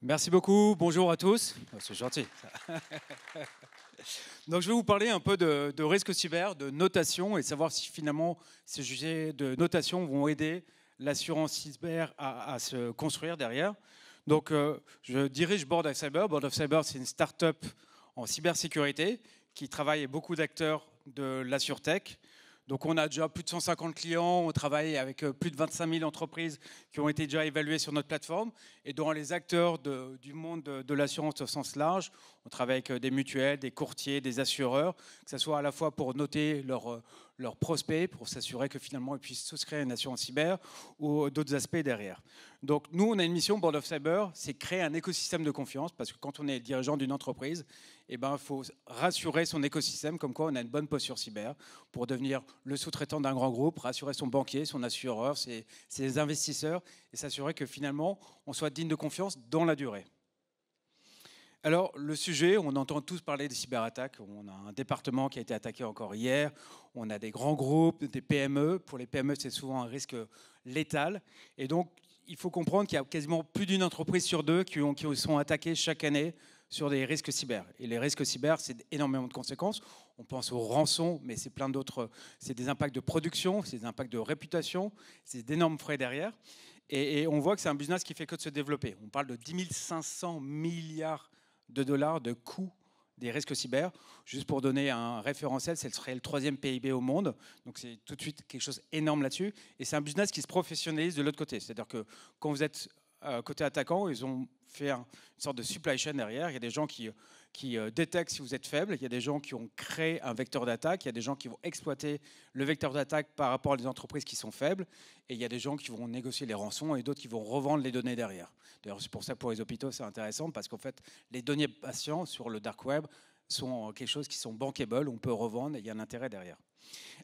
Merci beaucoup, bonjour à tous. Ah, c'est gentil. Donc je vais vous parler un peu de, risque cyber, de notation et savoir si finalement ces sujets de notation vont aider l'assurance cyber à, se construire derrière. Donc euh, je dirige Board of Cyber. Board of Cyber, c'est une start-up en cybersécurité qui travaille avec beaucoup d'acteurs de l'assurtech. tech donc on a déjà plus de 150 clients, on travaille avec euh, plus de 25 000 entreprises qui ont été déjà évaluées sur notre plateforme. Et dont les acteurs du monde de, de l'assurance au sens large, on travaille avec euh, des mutuelles, des courtiers, des assureurs, que ce soit à la fois pour noter leur, euh, leurs prospects pour s'assurer que finalement ils puissent souscrire à une assurance cyber ou d'autres aspects derrière. Donc nous, on a une mission, Board of Cyber, c'est créer un écosystème de confiance parce que quand on est dirigeant d'une entreprise, il eh ben, faut rassurer son écosystème comme quoi on a une bonne posture cyber pour devenir le sous-traitant d'un grand groupe, rassurer son banquier, son assureur, ses investisseurs et s'assurer que finalement on soit digne de confiance dans la durée. Alors, le sujet, on entend tous parler des cyberattaques. On a un département qui a été attaqué encore hier. On a des grands groupes, des PME. Pour les PME, c'est souvent un risque létal. Et donc, il faut comprendre qu'il y a quasiment plus d'une entreprise sur deux qui, sont attaquées chaque année sur des risques cyber. Et les risques cyber, c'est énormément de conséquences. On pense aux rançons, mais c'est plein d'autres. C'est des impacts de production, c'est des impacts de réputation, c'est d'énormes frais derrière. Et, et, on voit que c'est un business qui fait que de se développer. On parle de 10 500 milliards de dollars de coûts des risques cyber. Juste pour donner un référentiel, c'est serait le troisième PIB au monde. Donc c'est tout de suite quelque chose énorme là-dessus. Et c'est un business qui se professionnalise de l'autre côté. C'est-à-dire que quand vous êtes euh, côté attaquant, ils ont fait une sorte de supply chain derrière. Il y a des gens qui qui euh, détecte si vous êtes faible. Il y a des gens qui ont créé un vecteur d'attaque. Il y a des gens qui vont exploiter le vecteur d'attaque par rapport à des entreprises qui sont faibles. Et il y a des gens qui vont négocier les rançons et d'autres qui vont revendre les données derrière. D'ailleurs, c'est pour ça que pour les hôpitaux, c'est intéressant parce qu'en fait, les données patients sur le dark web sont quelque chose qui sont bankable, on peut revendre et il y a un intérêt derrière.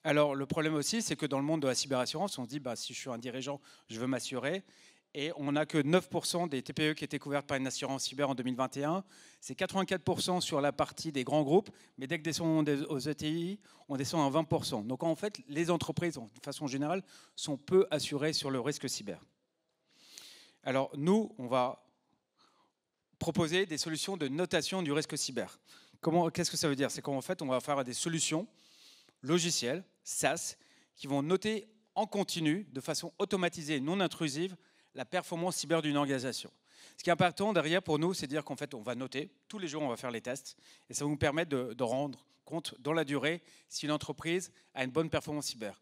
Alors le problème aussi, c'est que dans le monde de la cyberassurance, on se dit bah, si je suis un dirigeant, je veux m'assurer et on n'a que 9% des TPE qui étaient couvertes par une assurance cyber en 2021. C'est 84% sur la partie des grands groupes, mais dès que descend aux ETI, on descend à 20%. Donc en fait, les entreprises, de façon générale, sont peu assurées sur le risque cyber. Alors nous, on va proposer des solutions de notation du risque cyber. Qu'est-ce que ça veut dire C'est qu'en fait, on va faire des solutions logicielles, SaaS, qui vont noter en continu, de façon automatisée et non intrusive, la performance cyber d'une organisation. Ce qui est important derrière pour nous, c'est de dire qu'en fait, on va noter, tous les jours, on va faire les tests, et ça va nous permettre de, rendre compte dans la durée si une entreprise a une bonne performance cyber.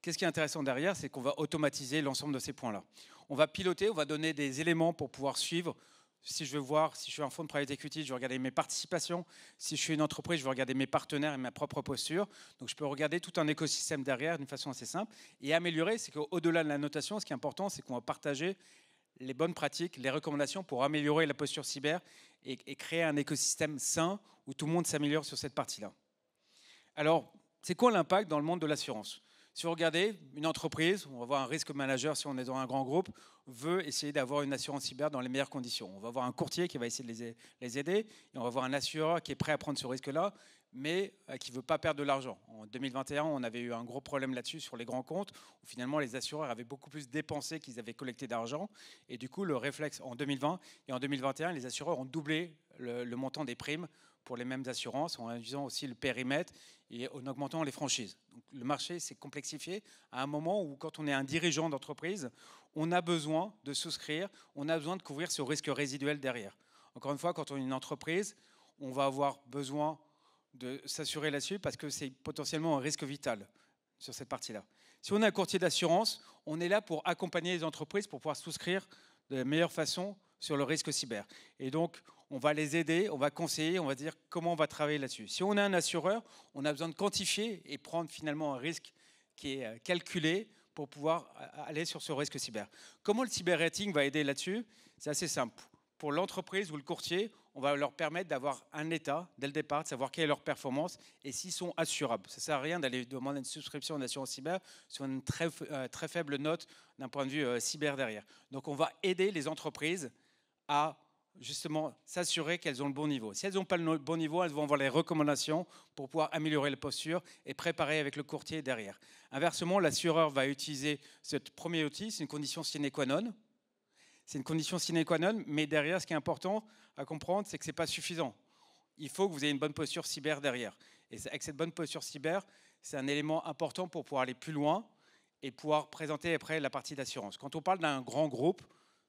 Qu'est-ce qui est intéressant derrière C'est qu'on va automatiser l'ensemble de ces points-là. On va piloter, on va donner des éléments pour pouvoir suivre si je veux voir, si je suis un fonds de private equity, je vais regarder mes participations. Si je suis une entreprise, je vais regarder mes partenaires et ma propre posture. Donc je peux regarder tout un écosystème derrière d'une façon assez simple. Et améliorer, c'est qu'au-delà de la notation, ce qui est important, c'est qu'on va partager les bonnes pratiques, les recommandations pour améliorer la posture cyber et créer un écosystème sain où tout le monde s'améliore sur cette partie-là. Alors, c'est quoi l'impact dans le monde de l'assurance si vous regardez, une entreprise, on va voir un risque manager si on est dans un grand groupe, veut essayer d'avoir une assurance cyber dans les meilleures conditions. On va avoir un courtier qui va essayer de les aider, et on va avoir un assureur qui est prêt à prendre ce risque-là, mais euh, qui ne veut pas perdre de l'argent. En 2021, on avait eu un gros problème là-dessus sur les grands comptes, où finalement les assureurs avaient beaucoup plus dépensé qu'ils avaient collecté d'argent. Et du coup, le réflexe en 2020 et en 2021, les assureurs ont doublé le montant des primes pour les mêmes assurances en réduisant aussi le périmètre et en augmentant les franchises. le marché s'est complexifié à un moment où, quand on est un dirigeant d'entreprise, on a besoin de souscrire, on a besoin de couvrir ce risque résiduel derrière. Encore une fois, quand on est une entreprise, on va avoir besoin de s'assurer là-dessus parce que c'est potentiellement un risque vital sur cette partie-là. Si on est un courtier d'assurance, on est là pour accompagner les entreprises pour pouvoir souscrire de la meilleure façon sur le risque cyber. Et donc, on va les aider, on va conseiller, on va dire comment on va travailler là-dessus. Si on est un assureur, on a besoin de quantifier et prendre finalement un risque qui est euh, calculé pour pouvoir euh, aller sur ce risque cyber. Comment le cyber rating va aider là-dessus C'est assez simple. Pour l'entreprise ou le courtier, on va leur permettre d'avoir un état dès le départ, de savoir quelle est leur performance et s'ils sont assurables. Ça ne sert à rien d'aller demander une souscription d'assurance cyber sur une très, euh, très faible note d'un point de vue cyber derrière. Donc on va aider les entreprises à justement s'assurer qu'elles ont le bon niveau. Si elles n'ont pas le bon niveau, elles vont avoir les recommandations pour pouvoir améliorer la posture et préparer avec le courtier derrière. Inversement, l'assureur va utiliser ce premier outil, c'est une condition sine qua non. C'est une condition sine qua non, mais derrière, ce qui est important à comprendre, c'est que ce n'est pas suffisant. Il faut que vous ayez une bonne posture cyber derrière. Et avec cette bonne posture cyber, c'est un élément important pour pouvoir aller plus loin et pouvoir présenter après la partie d'assurance. Quand on parle d'un grand groupe,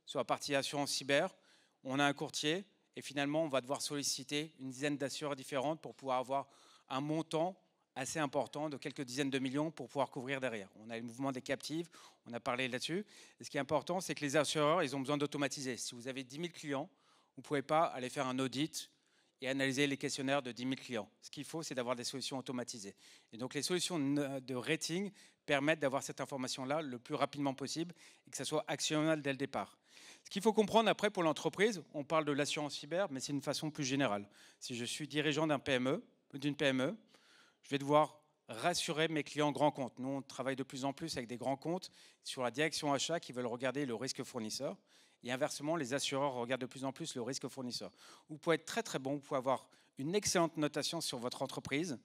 sur la partie assurance cyber, on a un courtier et finalement on va devoir solliciter une dizaine d'assureurs différentes pour pouvoir avoir un montant assez important de quelques dizaines de millions pour pouvoir couvrir derrière. On a le mouvement des captives, on a parlé là-dessus. ce qui est important, c'est que les assureurs, ils ont besoin d'automatiser. Si vous avez 10 000 clients, vous ne pouvez pas aller faire un audit et analyser les questionnaires de 10 000 clients. Ce qu'il faut, c'est d'avoir des solutions automatisées. Et donc les solutions de rating permettent d'avoir cette information-là le plus rapidement possible et que ça soit actionnable dès le départ. Ce qu'il faut comprendre après pour l'entreprise, on parle de l'assurance cyber, mais c'est une façon plus générale. Si je suis dirigeant d'un PME, d'une PME, je vais devoir rassurer mes clients grands comptes. Nous, on travaille de plus en plus avec des grands comptes sur la direction achat qui veulent regarder le risque fournisseur. Et inversement, les assureurs regardent de plus en plus le risque fournisseur. Vous pouvez être très très bon, vous pouvez avoir une excellente notation sur votre entreprise,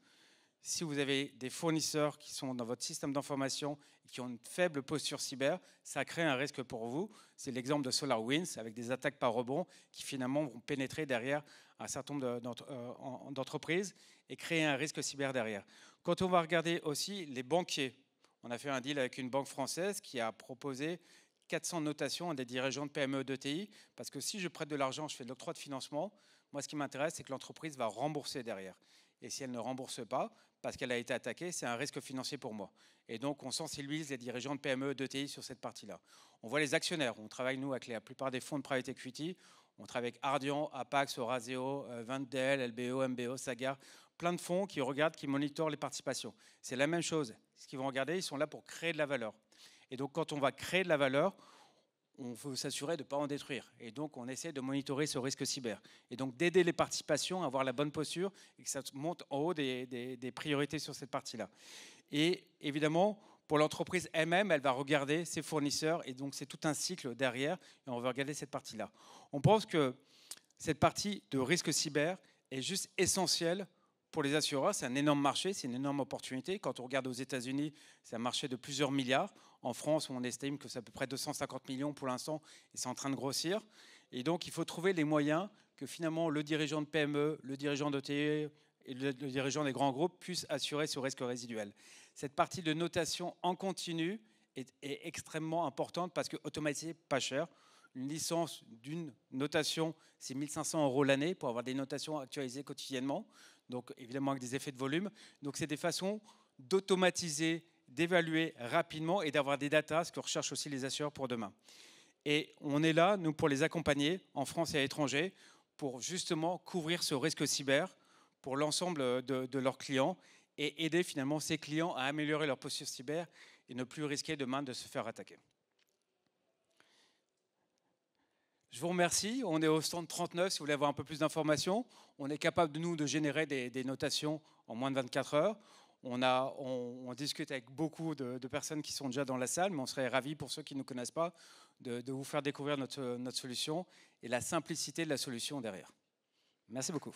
si vous avez des fournisseurs qui sont dans votre système d'information et qui ont une faible posture cyber, ça crée un risque pour vous. C'est l'exemple de SolarWinds avec des attaques par rebond qui finalement vont pénétrer derrière un certain nombre euh, d'entreprises et créer un risque cyber derrière. Quand on va regarder aussi les banquiers, on a fait un deal avec une banque française qui a proposé 400 notations à des dirigeants de PME d'ETI parce que si je prête de l'argent, je fais de l'octroi de financement. Moi, ce qui m'intéresse, c'est que l'entreprise va rembourser derrière et si elle ne rembourse pas, parce qu'elle a été attaquée, c'est un risque financier pour moi. Et donc, on sensibilise les dirigeants de PME, d'ETI sur cette partie-là. On voit les actionnaires. On travaille, nous, avec la plupart des fonds de private equity. On travaille avec Ardian, Apax, Orazio, euh, Vendel, LBO, MBO, Sagar, plein de fonds qui regardent, qui monitorent les participations. C'est la même chose. Ce qu'ils vont regarder, ils sont là pour créer de la valeur. Et donc, quand on va créer de la valeur, on veut s'assurer de ne pas en détruire. Et donc, on essaie de monitorer ce risque cyber. Et donc, d'aider les participations à avoir la bonne posture et que ça monte en haut des, priorités sur cette partie-là. Et évidemment, pour l'entreprise elle-même, elle va regarder ses fournisseurs. Et donc, c'est tout un cycle derrière. Et on va regarder cette partie-là. On pense que cette partie de risque cyber est juste essentielle pour les assureurs, c'est un énorme marché, c'est une énorme opportunité. Quand on regarde aux États-Unis, c'est un marché de plusieurs milliards. En France, on estime que c'est à peu près 250 millions pour l'instant, et c'est en train de grossir. Et donc, il faut trouver les moyens que finalement le dirigeant de PME, le dirigeant d'OTE e et le, dirigeant des grands groupes puissent assurer ce risque résiduel. Cette partie de notation en continu est, extrêmement importante parce que automatiser, pas cher. Une licence d'une notation, c'est 1500 euros l'année pour avoir des notations actualisées quotidiennement, donc évidemment avec des effets de volume. Donc c'est des façons d'automatiser d'évaluer rapidement et d'avoir des datas, ce que recherchent aussi les assureurs pour demain. Et on est là, nous, pour les accompagner en France et à l'étranger, pour justement couvrir ce risque cyber pour l'ensemble de, leurs clients et aider finalement ces clients à améliorer leur posture cyber et ne plus risquer demain de se faire attaquer. Je vous remercie. On est au stand 39 si vous voulez avoir un peu plus d'informations. On est capable de nous de générer des, des notations en moins de 24 heures. On, a, on, discute avec beaucoup de, personnes qui sont déjà dans la salle, mais on serait ravis, pour ceux qui ne nous connaissent pas, de, de vous faire découvrir notre, notre solution et la simplicité de la solution derrière. Merci beaucoup.